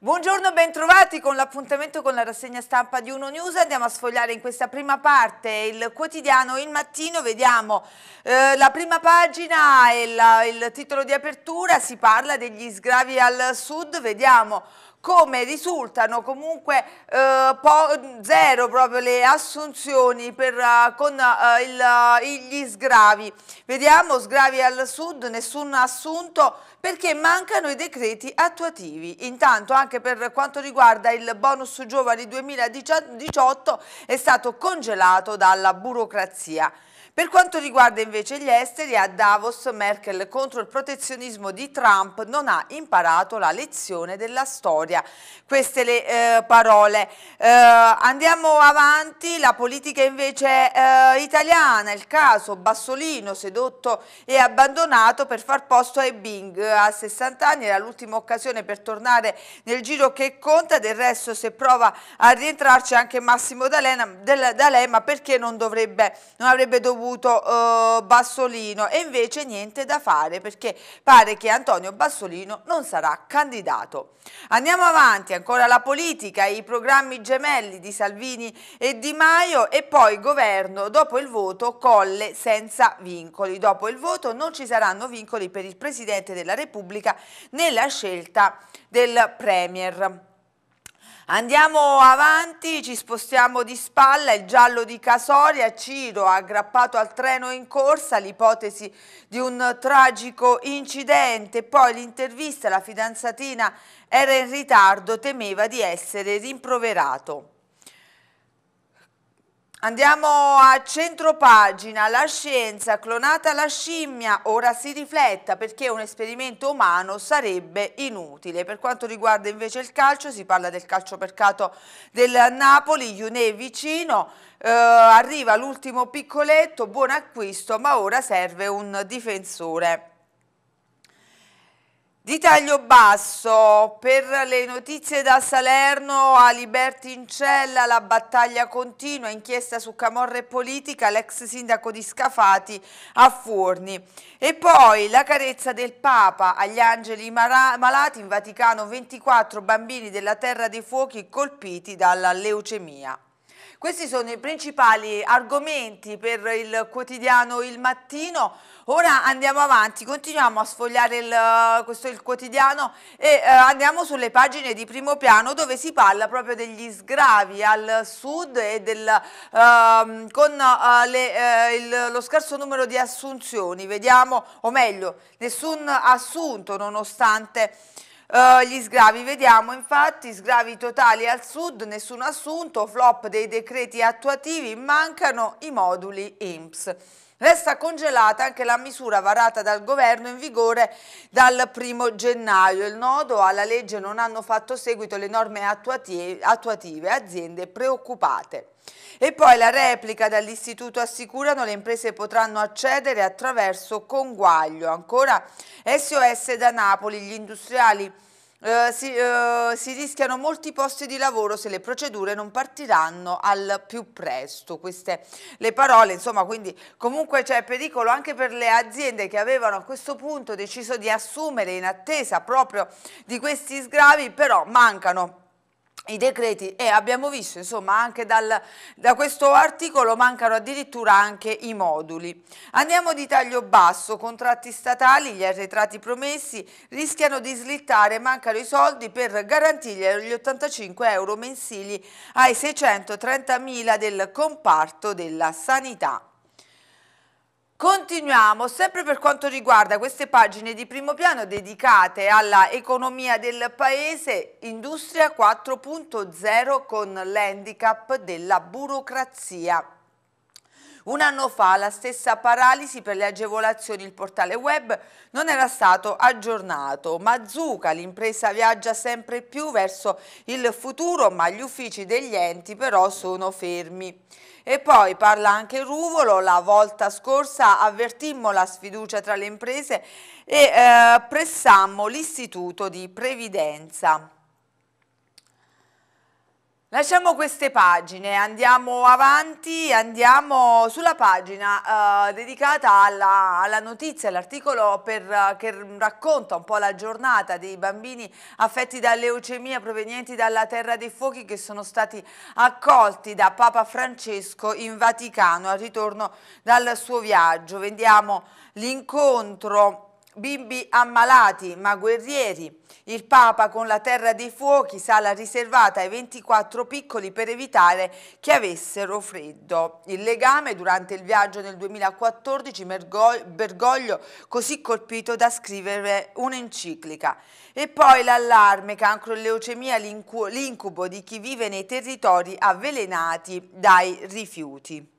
Buongiorno, bentrovati con l'appuntamento con la rassegna stampa di Uno News. Andiamo a sfogliare in questa prima parte il quotidiano Il Mattino. Vediamo eh, la prima pagina e la, il titolo di apertura. Si parla degli sgravi al sud. Vediamo come risultano comunque eh, zero proprio le assunzioni per, uh, con uh, il, uh, gli sgravi. Vediamo sgravi al sud, nessun assunto perché mancano i decreti attuativi. Intanto anche per quanto riguarda il bonus giovani 2018 è stato congelato dalla burocrazia. Per quanto riguarda invece gli esteri, a Davos Merkel contro il protezionismo di Trump non ha imparato la lezione della storia. Queste le eh, parole. Eh, andiamo avanti, la politica invece eh, italiana, il caso Bassolino sedotto e abbandonato per far posto ai Bing. A 60 anni era l'ultima occasione per tornare nel giro che conta, del resto se prova a rientrarci anche Massimo D'Alema, perché non, dovrebbe, non avrebbe dovuto avuto eh, Bassolino e invece niente da fare perché pare che Antonio Bassolino non sarà candidato. Andiamo avanti, ancora la politica, i programmi gemelli di Salvini e Di Maio e poi governo dopo il voto Colle senza vincoli. Dopo il voto non ci saranno vincoli per il Presidente della Repubblica nella scelta del Premier. Andiamo avanti, ci spostiamo di spalla, il giallo di Casoria, Ciro aggrappato al treno in corsa, l'ipotesi di un tragico incidente, poi l'intervista, la fidanzatina era in ritardo, temeva di essere rimproverato. Andiamo a centropagina, la scienza, clonata la scimmia, ora si rifletta perché un esperimento umano sarebbe inutile. Per quanto riguarda invece il calcio, si parla del calciomercato del Napoli, Iune vicino, eh, arriva l'ultimo piccoletto, buon acquisto, ma ora serve un difensore. Di taglio basso, per le notizie da Salerno a Liberti in cella, la battaglia continua, inchiesta su Camorra e politica, l'ex sindaco di Scafati a Forni. E poi la carezza del Papa agli angeli malati in Vaticano, 24 bambini della Terra dei Fuochi colpiti dalla leucemia. Questi sono i principali argomenti per il quotidiano Il Mattino. Ora andiamo avanti, continuiamo a sfogliare il, eh, questo, il quotidiano e eh, andiamo sulle pagine di primo piano dove si parla proprio degli sgravi al sud e del, eh, con eh, le, eh, il, lo scarso numero di assunzioni. Vediamo, o meglio, nessun assunto nonostante... Uh, gli sgravi, vediamo infatti sgravi totali al sud, nessun assunto, flop dei decreti attuativi, mancano i moduli IMSS. Resta congelata anche la misura varata dal governo in vigore dal 1 gennaio. Il nodo alla legge non hanno fatto seguito le norme attuative, aziende preoccupate. E poi la replica dall'istituto assicurano le imprese potranno accedere attraverso conguaglio. Ancora SOS da Napoli, gli industriali eh, si, eh, si, rischiano molti posti di lavoro se le procedure non partiranno al più presto. Queste le parole, insomma, quindi comunque c'è pericolo anche per le aziende che avevano a questo punto deciso di assumere in attesa proprio di questi sgravi, però mancano i decreti e abbiamo visto insomma anche dal, da questo articolo mancano addirittura anche i moduli. Andiamo di taglio basso, contratti statali, gli arretrati promessi rischiano di slittare, mancano i soldi per garantire gli 85 euro mensili ai 630 mila del comparto della sanità. Continuiamo sempre per quanto riguarda queste pagine di primo piano dedicate alla economia del paese, Industria 4.0 con l'handicap della burocrazia. Un anno fa la stessa paralisi per le agevolazioni, il portale web non era stato aggiornato. Mazzuca, l'impresa viaggia sempre più verso il futuro, ma gli uffici degli enti però sono fermi. E poi parla anche Ruvolo, la volta scorsa avvertimmo la sfiducia tra le imprese e eh, pressammo l'istituto di previdenza. Lasciamo queste pagine, andiamo avanti, andiamo sulla pagina eh, dedicata alla, alla notizia, all'articolo eh, che racconta un po' la giornata dei bambini affetti da leucemia provenienti dalla Terra dei Fuochi che sono stati accolti da Papa Francesco in Vaticano al ritorno dal suo viaggio. Vediamo l'incontro bimbi ammalati ma guerrieri. Il Papa con la Terra dei Fuochi, sala riservata ai 24 piccoli per evitare che avessero freddo. Il legame durante il viaggio nel 2014 Bergoglio così colpito da scrivere un'enciclica. E poi l'allarme cancro e leucemia, l'incubo di chi vive nei territori avvelenati dai rifiuti.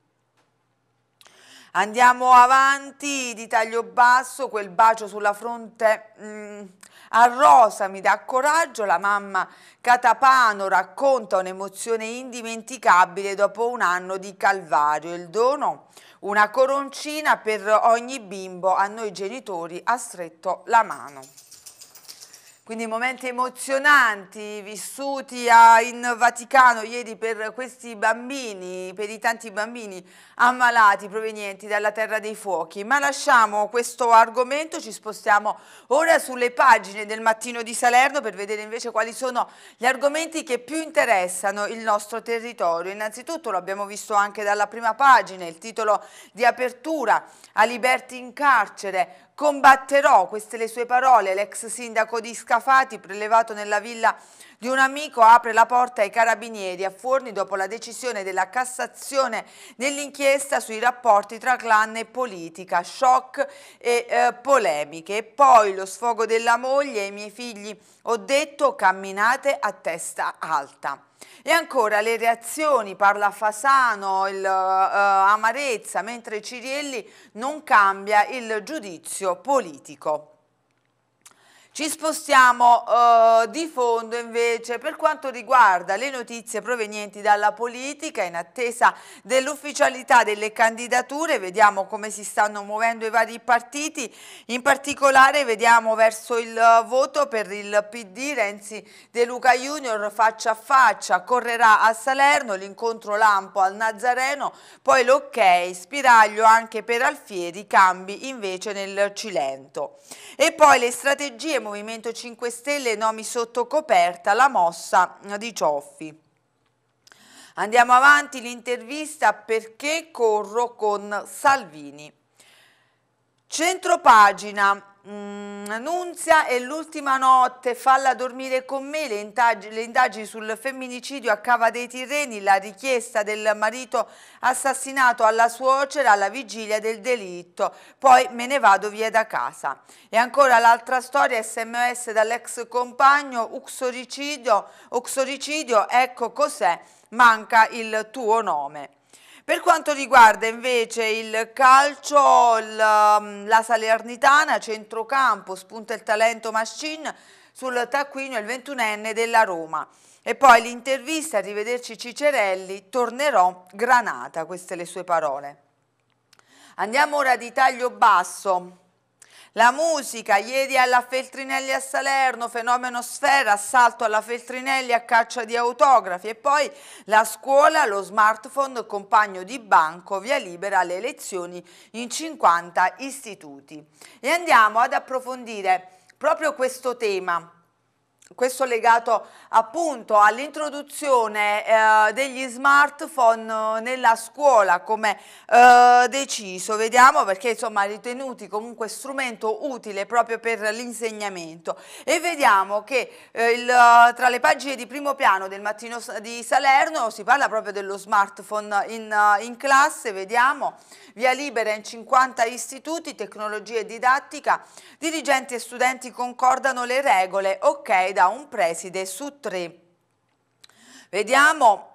Andiamo avanti di taglio basso, quel bacio sulla fronte mm, a rosa mi dà coraggio, la mamma Catapano racconta un'emozione indimenticabile dopo un anno di calvario, il dono una coroncina per ogni bimbo, a noi genitori ha stretto la mano. Quindi momenti emozionanti vissuti a, in Vaticano ieri per questi bambini, per i tanti bambini ammalati provenienti dalla Terra dei Fuochi. Ma lasciamo questo argomento, ci spostiamo ora sulle pagine del Mattino di Salerno per vedere invece quali sono gli argomenti che più interessano il nostro territorio. Innanzitutto lo abbiamo visto anche dalla prima pagina, il titolo di apertura, a liberti in carcere, Combatterò, queste le sue parole, l'ex sindaco di Scafati prelevato nella villa di un amico apre la porta ai carabinieri a Forni dopo la decisione della Cassazione nell'inchiesta sui rapporti tra clan e politica, shock e eh, polemiche. E poi lo sfogo della moglie e i miei figli ho detto camminate a testa alta. E ancora le reazioni, parla Fasano, il, uh, amarezza, mentre Cirielli non cambia il giudizio politico. Ci spostiamo uh, di fondo invece per quanto riguarda le notizie provenienti dalla politica in attesa dell'ufficialità delle candidature, vediamo come si stanno muovendo i vari partiti, in particolare vediamo verso il eh, voto per il PD Renzi De Luca Junior faccia a faccia, correrà a Salerno, l'incontro Lampo al Nazareno, poi l'ok, spiraglio anche per Alfieri, cambi invece nel Cilento. E poi le strategie Movimento 5 Stelle, nomi sotto coperta, la mossa di Cioffi. Andiamo avanti l'intervista perché corro con Salvini. Centropagina, Mm, è l'ultima notte, falla dormire con me, le, intag le, indagini sul femminicidio a Cava dei Tirreni, la richiesta del marito assassinato alla suocera alla vigilia del delitto, poi me ne vado via da casa. E ancora l'altra storia, sms dall'ex compagno, uxoricidio, uxoricidio ecco cos'è, manca il tuo nome. Per quanto riguarda invece il calcio, um, la Salernitana, centrocampo, spunta il talento Machine sul taccuino il 21enne della Roma. E poi l'intervista, arrivederci Cicerelli, tornerò Granata, queste le sue parole. Andiamo ora di taglio basso. La musica, ieri alla Feltrinelli a Salerno, fenomeno sfera, assalto alla Feltrinelli a caccia di autografi e poi la scuola, lo smartphone, compagno di banco, via libera alle lezioni in 50 istituti. E andiamo ad approfondire proprio questo tema questo legato appunto all'introduzione eh, degli smartphone eh, nella scuola come eh, deciso, vediamo perché insomma ritenuti comunque strumento utile proprio per l'insegnamento e vediamo che eh, il, eh, tra le pagine di primo piano del mattino di Salerno si parla proprio dello smartphone in, eh, in classe, vediamo via libera in 50 istituti, tecnologia e didattica, dirigenti e studenti concordano le regole, ok da un preside su tre. Vediamo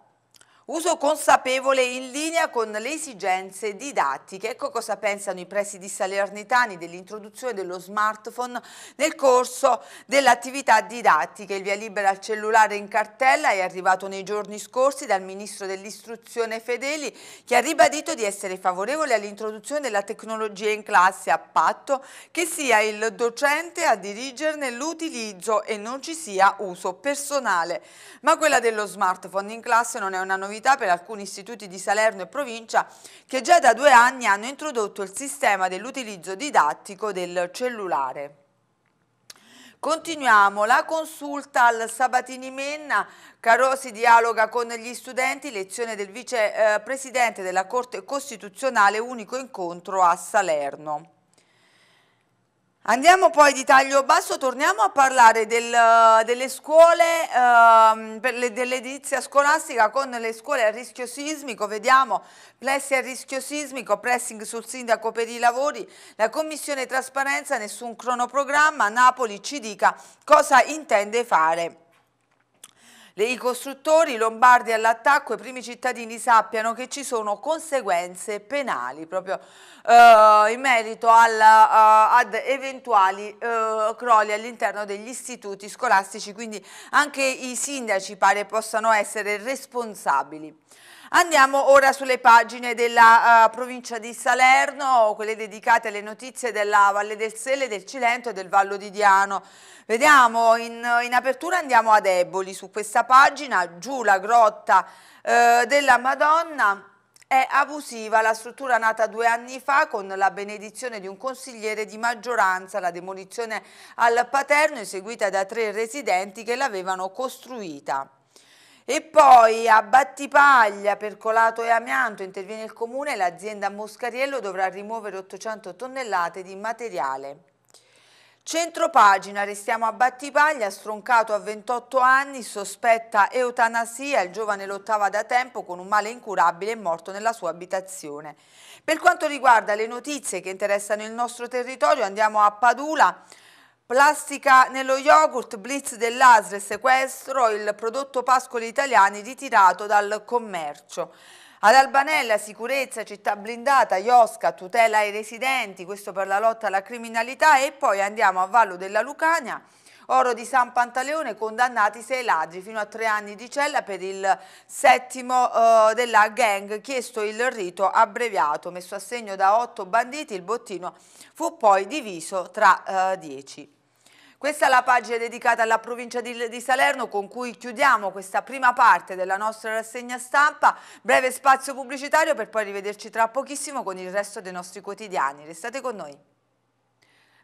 Uso consapevole in linea con le esigenze didattiche. Ecco cosa pensano i presidi salernitani dell'introduzione dello smartphone nel corso dell'attività didattica. Il via libera al cellulare in cartella è arrivato nei giorni scorsi dal ministro dell'istruzione Fedeli che ha ribadito di essere favorevole all'introduzione della tecnologia in classe a patto che sia il docente a dirigerne l'utilizzo e non ci sia uso personale. Ma quella dello smartphone in classe non è una novità novità per alcuni istituti di Salerno e provincia che già da due anni hanno introdotto il sistema dell'utilizzo didattico del cellulare. Continuiamo la consulta al Sabatini Menna. Carosi dialoga con gli studenti, lezione del vicepresidente eh, della Corte Costituzionale, unico incontro a Salerno. Andiamo poi di taglio basso, torniamo a parlare del, eh, delle scuole, ehm, dell'edilizia scolastica con le scuole a rischio sismico, vediamo plessi a rischio sismico, pressing sul sindaco per i lavori, la commissione trasparenza, nessun cronoprogramma, Napoli ci dica cosa intende fare. I costruttori lombardi all'attacco i primi cittadini sappiano che ci sono conseguenze penali proprio eh, in merito al, eh, ad eventuali eh, crolli all'interno degli istituti scolastici, quindi anche i sindaci pare possano essere responsabili. Andiamo ora sulle pagine della uh, provincia di Salerno, quelle dedicate alle notizie della Valle del Sele, del Cilento e del Vallo di Diano. Vediamo, in, in apertura andiamo ad Eboli, su questa pagina, giù la grotta uh, della Madonna, è abusiva la struttura nata due anni fa con la benedizione di un consigliere di maggioranza, la demolizione al paterno eseguita da tre residenti che l'avevano costruita. E poi a Battipaglia per colato e amianto interviene il comune, e l'azienda Moscariello dovrà rimuovere 800 tonnellate di materiale. Centropagina, restiamo a Battipaglia, stroncato a 28 anni, sospetta eutanasia, il giovane lottava da tempo con un male incurabile e morto nella sua abitazione. Per quanto riguarda le notizie che interessano il nostro territorio andiamo a Padula, Plastica nello yogurt, blitz dell'ASRE, sequestro, il prodotto Pascoli Italiani ritirato dal commercio. Ad Albanella sicurezza, città blindata, Iosca tutela ai residenti, questo per la lotta alla criminalità e poi andiamo a Vallo della Lucania. Oro di San Pantaleone condannati sei ladri fino a tre anni di cella per il settimo eh, della gang, chiesto il rito abbreviato, messo a segno da otto banditi, il bottino fu poi diviso tra eh, dieci. Questa è la pagina dedicata alla provincia di, di, Salerno con cui chiudiamo questa prima parte della nostra rassegna stampa. Breve spazio pubblicitario per poi rivederci tra pochissimo con il resto dei nostri quotidiani. Restate con noi.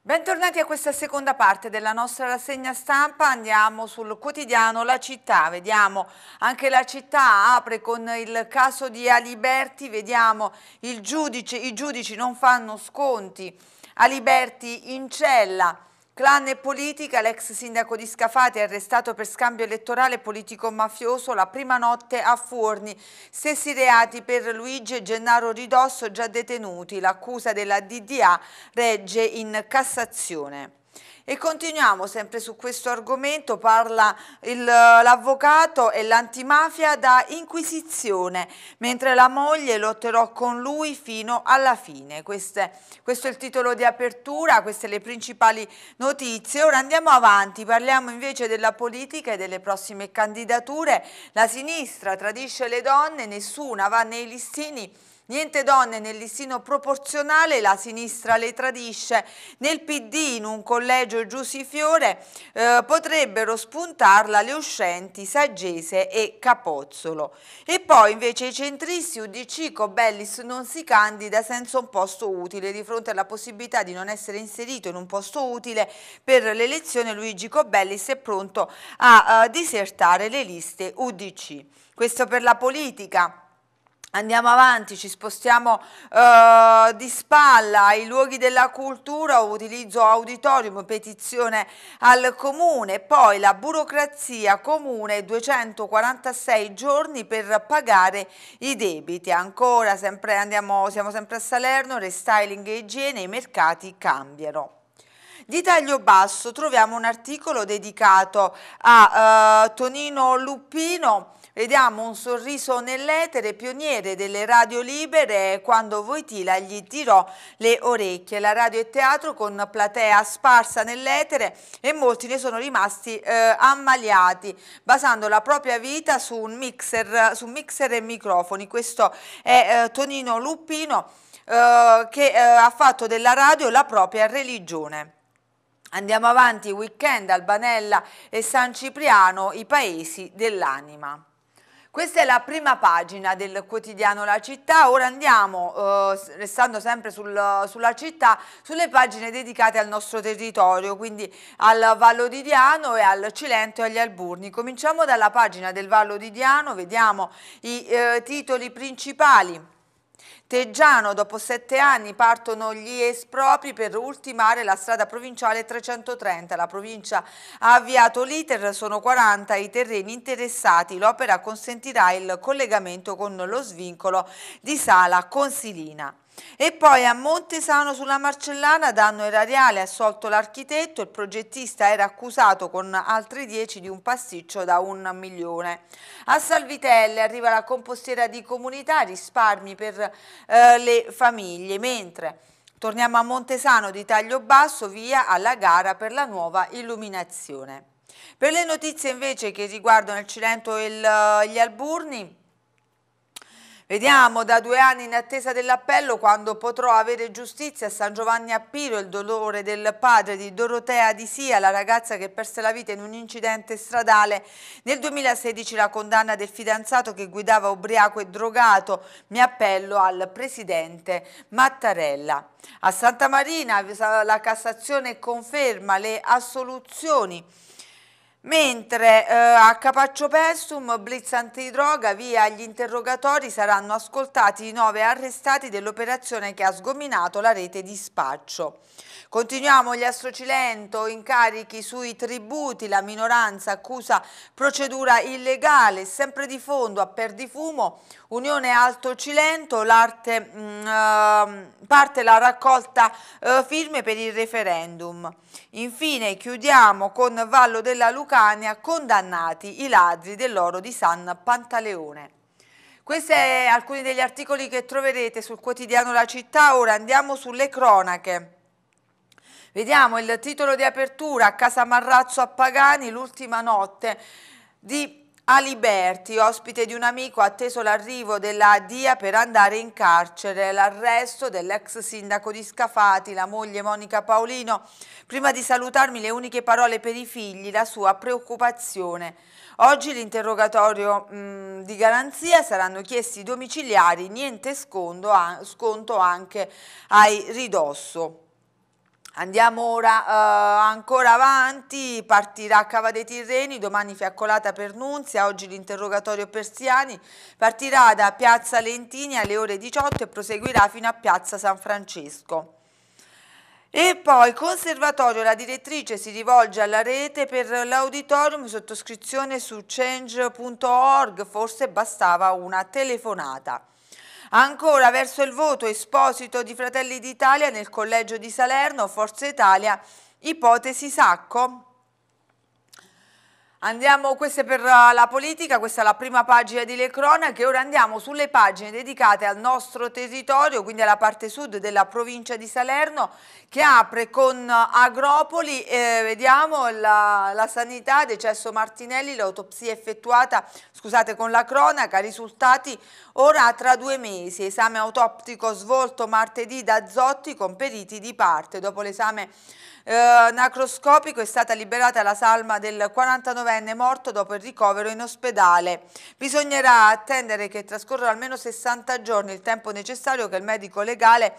Bentornati a questa seconda parte della nostra rassegna stampa, andiamo sul quotidiano La Città, vediamo anche La Città apre con il caso di Aliberti, vediamo giudice, i giudici non fanno sconti, Aliberti in cella, Clan e politica, l'ex sindaco di Scafati è arrestato per scambio elettorale politico-mafioso la prima notte a Forni. Stessi reati per Luigi e Gennaro Ridosso già detenuti. L'accusa della DDA regge in Cassazione. E continuiamo sempre su questo argomento, parla l'avvocato e l'antimafia da inquisizione, mentre la moglie lotterò con lui fino alla fine. Queste, questo è il titolo di apertura, queste le principali notizie. Ora andiamo avanti, parliamo invece della politica e delle prossime candidature. La sinistra tradisce le donne, nessuna va nei listini Niente donne nel listino proporzionale, la sinistra le tradisce. Nel PD, in un collegio Giusifiore, eh, potrebbero spuntarla le uscenti Saggese e Capozzolo. E poi invece i centristi UDC Cobellis non si candida senza un posto utile. Di fronte alla possibilità di non essere inserito in un posto utile per l'elezione, Luigi Cobellis è pronto a eh, disertare le liste UDC. Questo per la politica. Andiamo avanti, ci spostiamo uh, di spalla ai luoghi della cultura, utilizzo auditorium, petizione al comune, poi la burocrazia comune, 246 giorni per pagare i debiti. Ancora, sempre, andiamo, siamo sempre a Salerno, restyling e igiene, i mercati cambiano. Di taglio basso troviamo un articolo dedicato a uh, Tonino Luppino, Vediamo un sorriso nell'etere, pioniere delle radio libere, quando Voitila gli tirò le orecchie. La radio e teatro con platea sparsa nell'etere e molti ne sono rimasti eh, ammaliati, basando la propria vita su un mixer, su mixer e microfoni. Questo è eh, Tonino Luppino eh, che eh, ha fatto della radio la propria religione. Andiamo avanti, weekend, Albanella e San Cipriano, i paesi dell'anima. Questa è la prima pagina del quotidiano La Città, ora andiamo, eh, restando sempre sul, sulla città, sulle pagine dedicate al nostro territorio, quindi al Vallo di Diano e al Cilento e agli Alburni. Cominciamo dalla pagina del Vallo di Diano, vediamo i eh, titoli principali. Teggiano, dopo sette anni partono gli espropri per ultimare la strada provinciale 330. La provincia ha avviato l'iter, sono 40 i terreni interessati. L'opera consentirà il collegamento con lo svincolo di Sala Consilina. E poi a Montesano sulla Marcellana danno erariale assolto l'architetto, il progettista era accusato con altri 10 di un pasticcio da un milione. A Salvitelle arriva la compostiera di comunità, risparmi per eh, le famiglie, mentre torniamo a Montesano di taglio basso via alla gara per la nuova illuminazione. Per le notizie invece che riguardano il Cilento e il, gli Alburni, Vediamo da due anni in attesa dell'appello quando potrò avere giustizia a San Giovanni a Piro il dolore del padre di Dorotea Di Sia, la ragazza che perse la vita in un incidente stradale. Nel 2016 la condanna del fidanzato che guidava ubriaco e drogato. Mi appello al presidente Mattarella. A Santa Marina la Cassazione conferma le assoluzioni Mentre eh, a Capaccio Pestum, blitz antidroga, via gli interrogatori saranno ascoltati i nove arrestati dell'operazione che ha sgominato la rete di spaccio. Continuiamo gli astrocilento, incarichi sui tributi, la minoranza accusa procedura illegale, sempre di fondo a perdifumo Unione Alto Cilento l'arte, mh, mm, ehm, parte la raccolta uh, firme per il referendum. Infine chiudiamo con Vallo della Lucania condannati i ladri dell'oro di San Pantaleone. Questi sono alcuni degli articoli che troverete sul quotidiano La Città, ora andiamo sulle cronache. Vediamo il titolo di apertura a Casa Marrazzo a Pagani, l'ultima notte di Aliberti, ospite di un amico, ha atteso l'arrivo della DIA per andare in carcere. L'arresto dell'ex sindaco di Scafati, la moglie Monica Paolino. Prima di salutarmi le uniche parole per i figli, la sua preoccupazione. Oggi l'interrogatorio mm, di garanzia saranno chiesti i domiciliari, niente sconto, sconto anche ai ridosso. Andiamo ora eh, ancora avanti, partirà Cava dei Tirreni, domani fiaccolata per Nunzia, oggi l'interrogatorio Persiani, partirà da Piazza Lentini alle ore 18 e proseguirà fino a Piazza San Francesco. E poi conservatorio, la direttrice si rivolge alla rete per l'auditorium, sottoscrizione su change.org, forse bastava una telefonata. Ancora verso il voto esposito di Fratelli d'Italia nel collegio di Salerno, Forza Italia, ipotesi sacco Andiamo, questa è per eh, la politica, questa è la prima pagina di Le Cronache, ora andiamo sulle pagine dedicate al nostro territorio, quindi alla parte sud della provincia di Salerno, che apre con Agropoli, eh, vediamo la, la, sanità, decesso Martinelli, l'autopsia effettuata, scusate con la cronaca, risultati ora tra due mesi, esame autoptico svolto martedì da Zotti con periti di parte, dopo l'esame eh, macroscopico è stata liberata la salma del 49enne morto dopo il ricovero in ospedale. Bisognerà attendere che trascorrano almeno 60 giorni il tempo necessario che il medico legale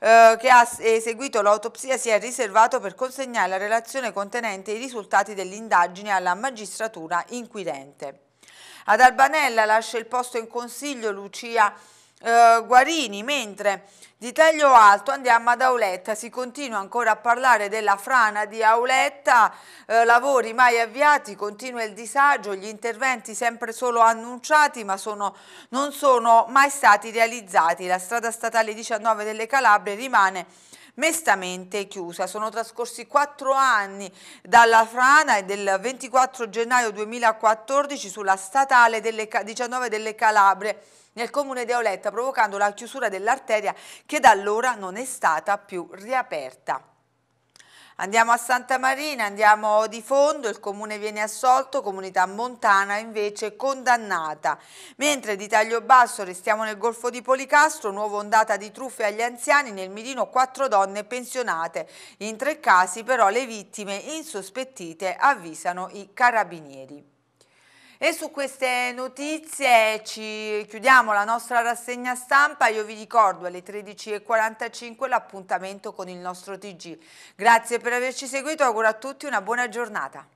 eh, che ha eseguito l'autopsia sia riservato per consegnare la relazione contenente i risultati dell'indagine alla magistratura inquirente. Ad Albanella lascia il posto in consiglio Lucia eh, Guarini, mentre di taglio alto andiamo ad Auletta, si continua ancora a parlare della frana di Auletta, eh, lavori mai avviati, continua il disagio, gli interventi sempre solo annunciati ma sono, non sono mai stati realizzati. La strada statale 19 delle Calabria rimane mestamente chiusa. Sono trascorsi quattro anni dalla frana e del 24 gennaio 2014 sulla statale delle 19 delle Calabre nel comune di Auletta, provocando la chiusura dell'arteria che da allora non è stata più riaperta. Andiamo a Santa Marina, andiamo di fondo, il comune viene assolto, comunità montana invece condannata. Mentre di taglio basso restiamo nel Golfo di Policastro, nuova ondata di truffe agli anziani, nel Midino quattro donne pensionate. In tre casi però le vittime insospettite avvisano i carabinieri. E su queste notizie ci chiudiamo la nostra rassegna stampa, io vi ricordo alle 13.45 l'appuntamento con il nostro TG. Grazie per averci seguito, auguro a tutti una buona giornata.